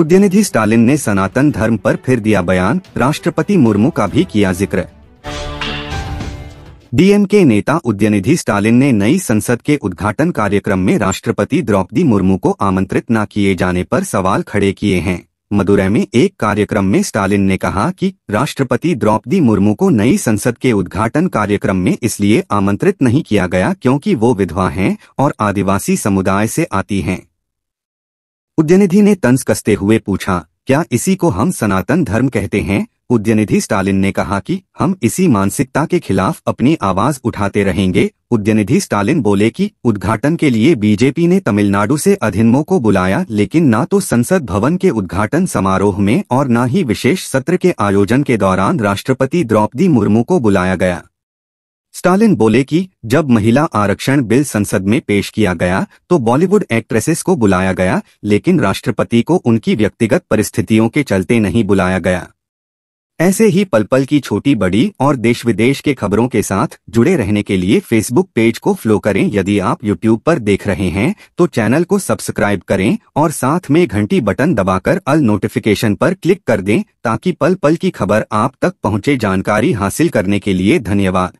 उद्यनिधि Stalin ने सनातन धर्म पर फिर दिया बयान राष्ट्रपति मुर्मू का भी किया जिक्र डीएमके नेता उद्यनिधि स्टालिन ने नई संसद के उद्घाटन कार्यक्रम में राष्ट्रपति द्रौपदी मुर्मू को आमंत्रित न किए जाने पर सवाल खड़े किए हैं मदुरै में एक कार्यक्रम में स्टालिन ने कहा कि राष्ट्रपति द्रौपदी मुर्मू को नई संसद के उद्घाटन कार्यक्रम में इसलिए आमंत्रित नहीं किया गया क्योंकि वो विधवा हैं और आदिवासी समुदाय से आती हैं उद्यनिधि ने तंस कसते हुए पूछा क्या इसी को हम सनातन धर्म कहते हैं उद्यनिधि स्टालिन ने कहा कि हम इसी मानसिकता के खिलाफ अपनी आवाज उठाते रहेंगे उद्यनिधि स्टालिन बोले कि उद्घाटन के लिए बीजेपी ने तमिलनाडु से अधिनमो को बुलाया लेकिन ना तो संसद भवन के उद्घाटन समारोह में और ना ही विशेष सत्र के आयोजन के दौरान राष्ट्रपति द्रौपदी मुर्मू को बुलाया गया स्टालिन बोले कि जब महिला आरक्षण बिल संसद में पेश किया गया तो बॉलीवुड एक्ट्रेसेस को बुलाया गया लेकिन राष्ट्रपति को उनकी व्यक्तिगत परिस्थितियों के चलते नहीं बुलाया गया ऐसे ही पल पल की छोटी बड़ी और देश विदेश के खबरों के साथ जुड़े रहने के लिए फेसबुक पेज को फॉलो करें यदि आप यूट्यूब पर देख रहे हैं तो चैनल को सब्सक्राइब करें और साथ में घंटी बटन दबाकर अल नोटिफिकेशन पर क्लिक कर दें ताकि पल पल की खबर आप तक पहुंचे जानकारी हासिल करने के लिए धन्यवाद